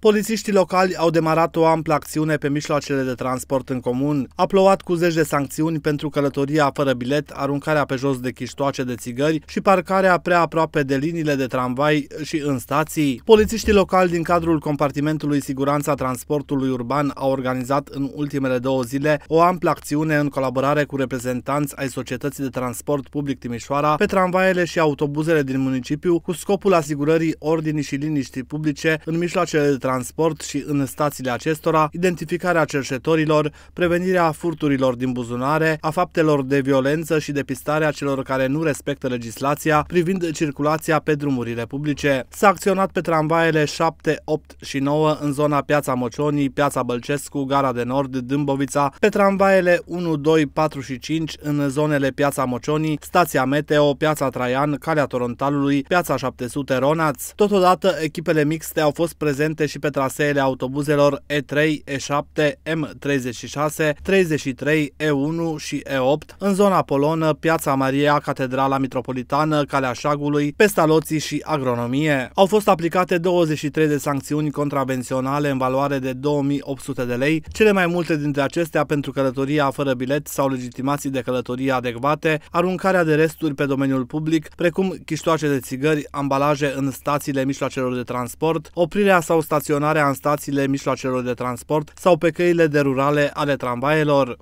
Polițiștii locali au demarat o amplă acțiune pe mijloacele de transport în comun, a plouat cu zeci de sancțiuni pentru călătoria fără bilet, aruncarea pe jos de chiștoace de țigări și parcarea prea aproape de liniile de tramvai și în stații. Polițiștii locali din cadrul compartimentului Siguranța Transportului Urban au organizat în ultimele două zile o amplă acțiune în colaborare cu reprezentanți ai Societății de Transport Public Timișoara pe tramvaiele și autobuzele din municipiu cu scopul asigurării ordinii și liniștii publice în mijloacele de transport transport și în stațiile acestora, identificarea cercetorilor, prevenirea furturilor din buzunare, a faptelor de violență și depistarea celor care nu respectă legislația privind circulația pe drumurile publice. S-a acționat pe tramvaiele 7, 8 și 9 în zona Piața Mocionii, Piața Bălcescu, Gara de Nord, Dâmbovița, pe tramvaiele 1, 2, 4 și 5 în zonele Piața Mocionii, Stația Meteo, Piața Traian, Calea Torontalului, Piața 700 Ronaț. Totodată, echipele mixte au fost prezente și și pe traseele autobuzelor E3, E7, M36, 33, E1 și E8, în zona Polonă, Piața Maria, Catedrala Metropolitană, Calea Șagului, Pestaloții și Agronomie. Au fost aplicate 23 de sancțiuni contravenționale în valoare de 2800 de lei, cele mai multe dintre acestea pentru călătoria fără bilet sau legitimații de călătorie adecvate, aruncarea de resturi pe domeniul public, precum chiștoace de țigări, ambalaje în stațiile mijloacelor de transport, oprirea sau staționare staționarea în stațiile mijloacelor de transport sau pe căile rurale ale tramvaielor.